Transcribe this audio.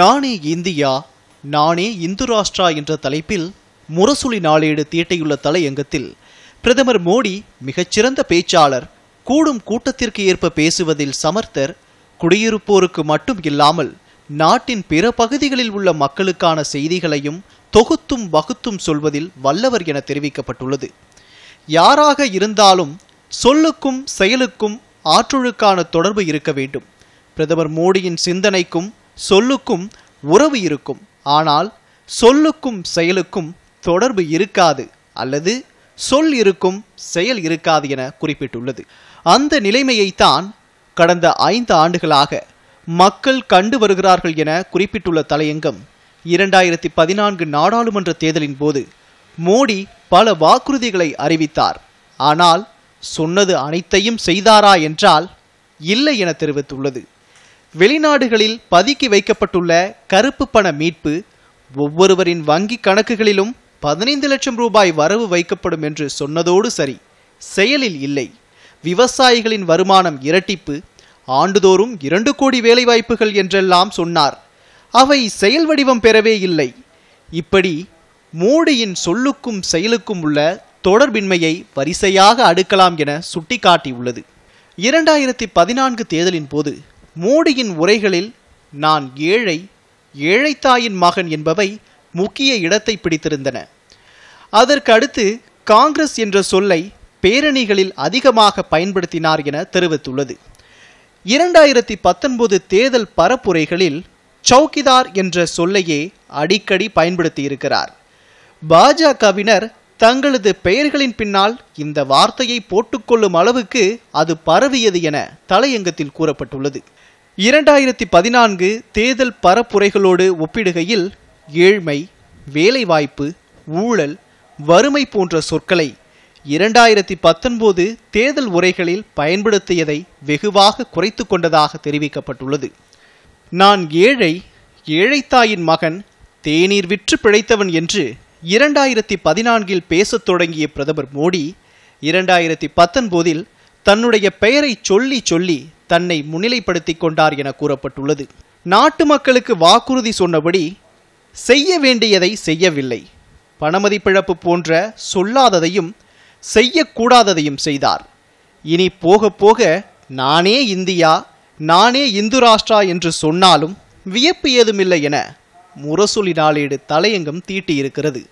நானே இந்தியா நானே இந்து ராஷ்டிரா என்ற தலைப்பில் முரசொலி நாளேடு தீட்டையுள்ள தலையங்கத்தில் பிரதமர் மோடி மிகச்சிறந்த பேச்சாளர் கூடும் கூட்டத்திற்கு ஏற்ப பேசுவதில் சமர்த்தர் குடியிருப்போருக்கு மட்டும் இல்லாமல் நாட்டின் பிற பகுதிகளில் உள்ள மக்களுக்கான செய்திகளையும் தொகுத்தும் வகுத்தும் சொல்வதில் வல்லவர் என தெரிவிக்கப்பட்டுள்ளது யாராக இருந்தாலும் சொல்லுக்கும் செயலுக்கும் ஆற்றொழுக்கான தொடர்பு இருக்க வேண்டும் பிரதமர் மோடியின் சிந்தனைக்கும் சொல்லுக்கும் உறவு இருக்கும் ஆனால் சொல்லுக்கும் செயலுக்கும் தொடர்பு இருக்காது அல்லது சொல் இருக்கும் செயல் இருக்காது என குறிப்பிட்டுள்ளது அந்த நிலைமையைத்தான் கடந்த ஐந்து ஆண்டுகளாக மக்கள் கண்டு வருகிறார்கள் என குறிப்பிட்டுள்ள தலையங்கம் இரண்டாயிரத்தி பதினான்கு நாடாளுமன்ற தேர்தலின் போது மோடி பல வாக்குறுதிகளை அறிவித்தார் ஆனால் சொன்னது அனைத்தையும் செய்தாரா என்றால் இல்லை என தெரிவித்துள்ளது வெளிநாடுகளில் பதுக்கி வைக்கப்பட்டுள்ள கருப்பு பண மீட்பு ஒவ்வொருவரின் வங்கி கணக்குகளிலும் பதினைந்து லட்சம் ரூபாய் வரவு வைக்கப்படும் என்று சொன்னதோடு சரி செயலில் இல்லை விவசாயிகளின் வருமானம் இரட்டிப்பு ஆண்டுதோறும் இரண்டு கோடி வேலைவாய்ப்புகள் என்றெல்லாம் சொன்னார் அவை செயல் வடிவம் பெறவே இல்லை இப்படி மோடியின் சொல்லுக்கும் செயலுக்கும் உள்ள தொடர்பின்மையை வரிசையாக அடுக்கலாம் என சுட்டிக்காட்டியுள்ளது இரண்டாயிரத்தி பதினான்கு தேர்தலின் போது மோடியின் உரைகளில் நான் ஏழை ஏழைத்தாயின் மகன் என்பவை முக்கிய இடத்தை பிடித்திருந்தன அதற்கு அடுத்து காங்கிரஸ் என்ற சொல்லை பேரணிகளில் அதிகமாக பயன்படுத்தினார் என தெரிவித்துள்ளது இரண்டாயிரத்தி பத்தொன்பது தேர்தல் பரப்புரைகளில் சௌக்கிதார் என்ற சொல்லையே அடிக்கடி பயன்படுத்தியிருக்கிறார் பாஜகவினர் தங்களது பெயர்களின் பின்னால் இந்த வார்த்தையை போட்டுக்கொள்ளும் அளவுக்கு அது பரவியது என தலையங்கத்தில் கூறப்பட்டுள்ளது இரண்டாயிரத்தி பதினான்கு தேர்தல் பரப்புரைகளோடு ஒப்பிடுகையில் ஏழ்மை வேலைவாய்ப்பு ஊழல் வறுமை போன்ற சொற்களை இரண்டாயிரத்தி பத்தொன்பது தேர்தல் உரைகளில் பயன்படுத்தியதை வெகுவாக குறைத்து கொண்டதாக தெரிவிக்கப்பட்டுள்ளது நான் ஏழை ஏழைத்தாயின் மகன் தேநீர் விற்று பிழைத்தவன் என்று இரண்டாயிரத்தி பதினான்கில் பேசத் தொடங்கிய பிரதமர் மோடி இரண்டாயிரத்தி பத்தொன்போதில் தன்னுடைய பெயரை சொல்லி சொல்லி தன்னை முன்னிலைப்படுத்தி கொண்டார் என கூறப்பட்டுள்ளது நாட்டு மக்களுக்கு வாக்குறுதி சொன்னபடி செய்ய வேண்டியதை செய்யவில்லை பணமதிப்பிழப்பு போன்ற சொல்லாததையும் செய்யக்கூடாததையும் செய்தார் இனி போக போக நானே இந்தியா நானே இந்து ராஷ்டிரா என்று சொன்னாலும் வியப்பு ஏதுமில்லை என முரசொலி நாளேடு தலையங்கம் தீட்டியிருக்கிறது